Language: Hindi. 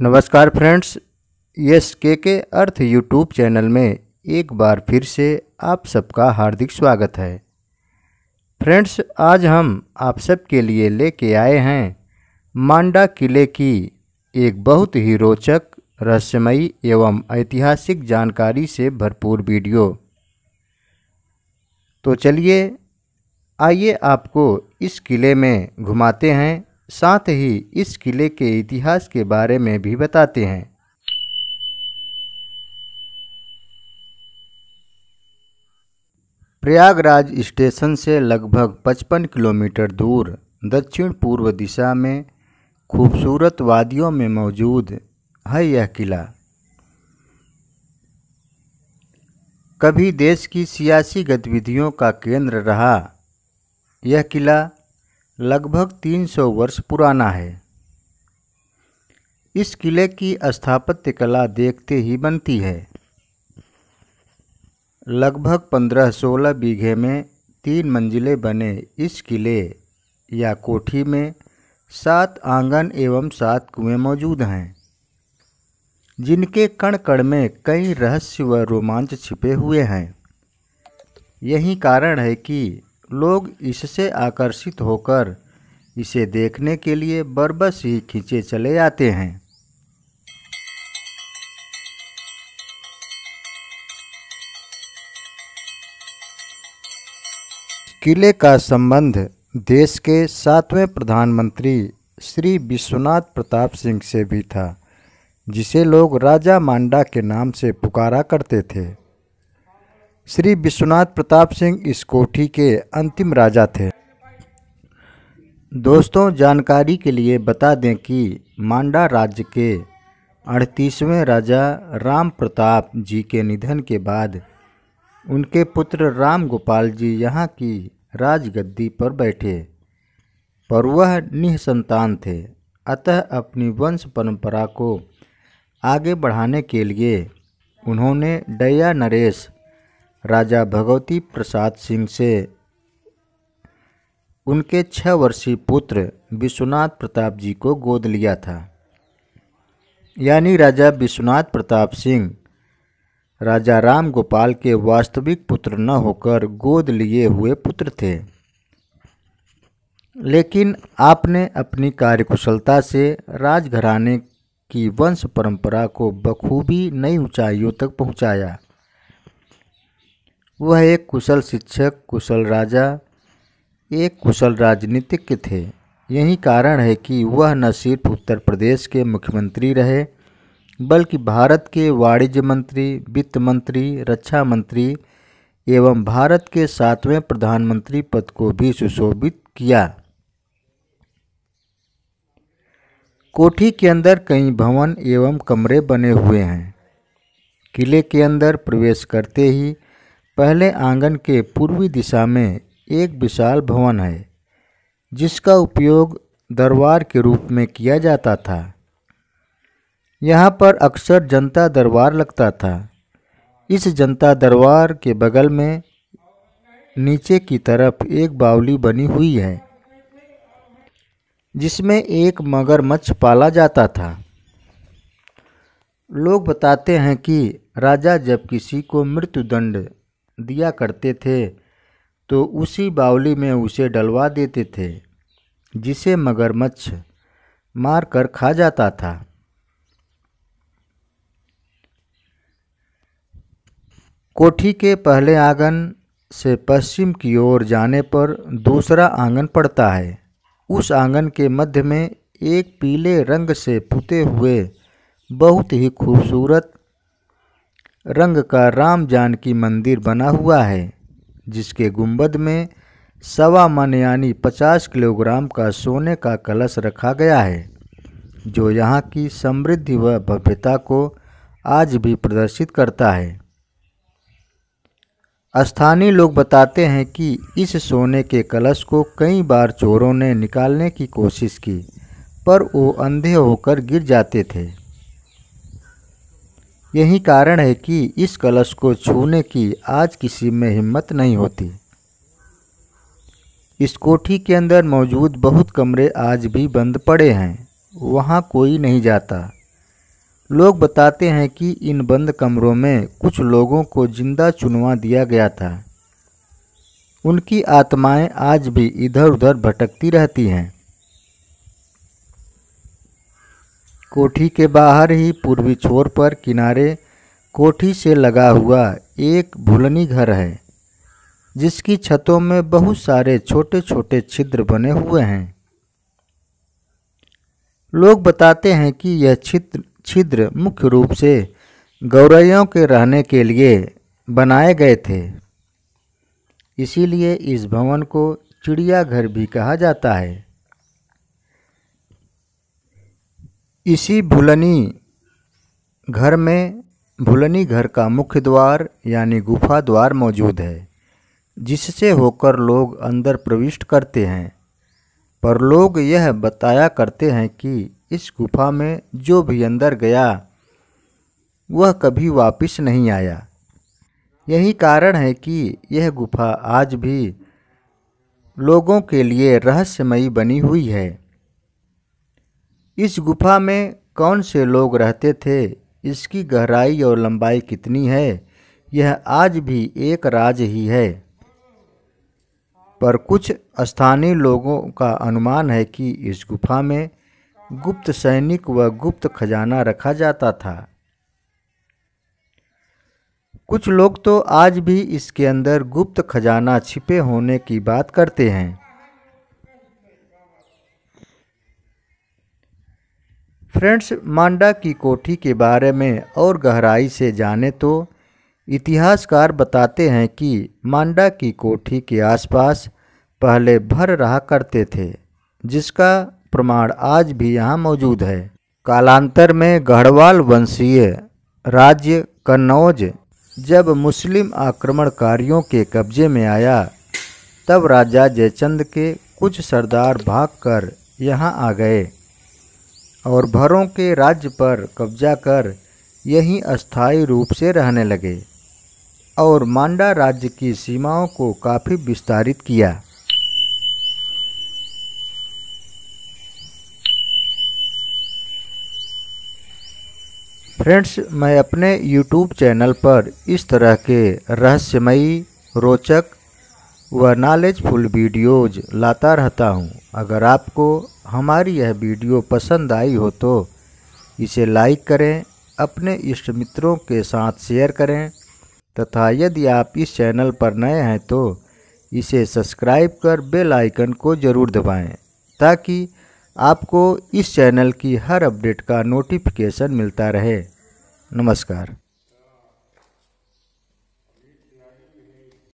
नमस्कार फ्रेंड्स यस के के अर्थ यूट्यूब चैनल में एक बार फिर से आप सबका हार्दिक स्वागत है फ्रेंड्स आज हम आप सबके लिए लेके आए हैं मांडा किले की एक बहुत ही रोचक रहस्यमयी एवं ऐतिहासिक जानकारी से भरपूर वीडियो तो चलिए आइए आपको इस किले में घुमाते हैं साथ ही इस किले के इतिहास के बारे में भी बताते हैं प्रयागराज स्टेशन से लगभग 55 किलोमीटर दूर दक्षिण पूर्व दिशा में खूबसूरत वादियों में मौजूद है यह किला कभी देश की सियासी गतिविधियों का केंद्र रहा यह किला लगभग 300 वर्ष पुराना है इस किले की स्थापत्य कला देखते ही बनती है लगभग 15-16 बीघे में तीन मंजिले बने इस किले या कोठी में सात आंगन एवं सात कुएं मौजूद हैं जिनके कण कण में कई रहस्य व रोमांच छिपे हुए हैं यही कारण है कि लोग इससे आकर्षित होकर इसे देखने के लिए बरबस ही खींचे चले आते हैं किले का संबंध देश के सातवें प्रधानमंत्री श्री विश्वनाथ प्रताप सिंह से भी था जिसे लोग राजा मांडा के नाम से पुकारा करते थे श्री विश्वनाथ प्रताप सिंह इस कोठी के अंतिम राजा थे दोस्तों जानकारी के लिए बता दें कि मांडा राज्य के अड़तीसवें राजा राम प्रताप जी के निधन के बाद उनके पुत्र राम गोपाल जी यहाँ की राजगद्दी पर बैठे पर वह निःसंतान थे अतः अपनी वंश परंपरा को आगे बढ़ाने के लिए उन्होंने डया नरेश राजा भगवती प्रसाद सिंह से उनके छः वर्षीय पुत्र विश्वनाथ प्रताप जी को गोद लिया था यानी राजा विश्वनाथ प्रताप सिंह राजा राम गोपाल के वास्तविक पुत्र न होकर गोद लिए हुए पुत्र थे लेकिन आपने अपनी कार्यकुशलता से राजघराने की वंश परंपरा को बखूबी नई ऊंचाइयों तक पहुंचाया वह एक कुशल शिक्षक कुशल राजा एक कुशल राजनीतिज्ञ थे यही कारण है कि वह न सिर्फ उत्तर प्रदेश के मुख्यमंत्री रहे बल्कि भारत के वाणिज्य मंत्री वित्त मंत्री रक्षा मंत्री एवं भारत के सातवें प्रधानमंत्री पद को भी सुशोभित किया कोठी के अंदर कई भवन एवं कमरे बने हुए हैं किले के अंदर प्रवेश करते ही पहले आंगन के पूर्वी दिशा में एक विशाल भवन है जिसका उपयोग दरबार के रूप में किया जाता था यहाँ पर अक्सर जनता दरबार लगता था इस जनता दरबार के बगल में नीचे की तरफ एक बावली बनी हुई है जिसमें एक मगरमच्छ पाला जाता था लोग बताते हैं कि राजा जब किसी को मृत्युदंड दिया करते थे तो उसी बावली में उसे डलवा देते थे जिसे मगरमच्छ मार कर खा जाता था कोठी के पहले आंगन से पश्चिम की ओर जाने पर दूसरा आंगन पड़ता है उस आंगन के मध्य में एक पीले रंग से पुते हुए बहुत ही खूबसूरत रंग का राम जानकी मंदिर बना हुआ है जिसके गुंबद में सवा मन यानी पचास किलोग्राम का सोने का कलश रखा गया है जो यहाँ की समृद्धि व भव्यता को आज भी प्रदर्शित करता है स्थानीय लोग बताते हैं कि इस सोने के कलश को कई बार चोरों ने निकालने की कोशिश की पर वो अंधे होकर गिर जाते थे यही कारण है कि इस कलश को छूने की आज किसी में हिम्मत नहीं होती इस कोठी के अंदर मौजूद बहुत कमरे आज भी बंद पड़े हैं वहाँ कोई नहीं जाता लोग बताते हैं कि इन बंद कमरों में कुछ लोगों को जिंदा चुनवा दिया गया था उनकी आत्माएं आज भी इधर उधर भटकती रहती हैं कोठी के बाहर ही पूर्वी छोर पर किनारे कोठी से लगा हुआ एक भूलनी घर है जिसकी छतों में बहुत सारे छोटे छोटे छिद्र बने हुए हैं लोग बताते हैं कि यह छिद्र छिद्र मुख्य रूप से गौरैयों के रहने के लिए बनाए गए थे इसीलिए इस भवन को चिड़ियाघर भी कहा जाता है इसी भुलनी घर में भुलनी घर का मुख्य द्वार यानी गुफा द्वार मौजूद है जिससे होकर लोग अंदर प्रविष्ट करते हैं पर लोग यह बताया करते हैं कि इस गुफा में जो भी अंदर गया वह कभी वापस नहीं आया यही कारण है कि यह गुफा आज भी लोगों के लिए रहस्यमयी बनी हुई है इस गुफा में कौन से लोग रहते थे इसकी गहराई और लंबाई कितनी है यह आज भी एक राज ही है पर कुछ स्थानीय लोगों का अनुमान है कि इस गुफा में गुप्त सैनिक व गुप्त खजाना रखा जाता था कुछ लोग तो आज भी इसके अंदर गुप्त खजाना छिपे होने की बात करते हैं फ्रेंड्स मांडा की कोठी के बारे में और गहराई से जाने तो इतिहासकार बताते हैं कि मांडा की कोठी के आसपास पहले भर रहा करते थे जिसका प्रमाण आज भी यहाँ मौजूद है कालांतर में गढ़वाल वंशीय राज्य कन्नौज जब मुस्लिम आक्रमणकारियों के कब्जे में आया तब राजा जयचंद के कुछ सरदार भागकर यहाँ आ गए और भरों के राज्य पर कब्जा कर यहीं अस्थायी रूप से रहने लगे और मांडा राज्य की सीमाओं को काफ़ी विस्तारित किया फ्रेंड्स मैं अपने YouTube चैनल पर इस तरह के रहस्यमयी रोचक व नॉलेजफुल वीडियोज लाता रहता हूँ अगर आपको हमारी यह वीडियो पसंद आई हो तो इसे लाइक करें अपने इष्ट मित्रों के साथ शेयर करें तथा यदि आप इस चैनल पर नए हैं तो इसे सब्सक्राइब कर बेल आइकन को ज़रूर दबाएं ताकि आपको इस चैनल की हर अपडेट का नोटिफिकेशन मिलता रहे नमस्कार